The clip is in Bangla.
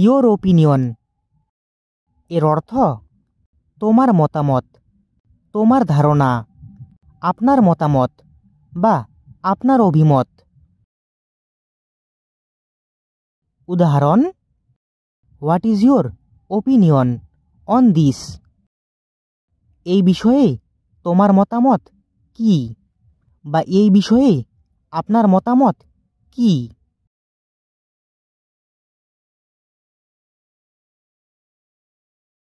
ইয়োর ওপিনিয়ন এর অর্থ তোমার মতামত তোমার ধারণা আপনার মতামত বা আপনার অভিমত উদাহরণ what is your opinion on this এই বিষয়ে তোমার মতামত কি বা এই বিষয়ে আপনার মতামত কি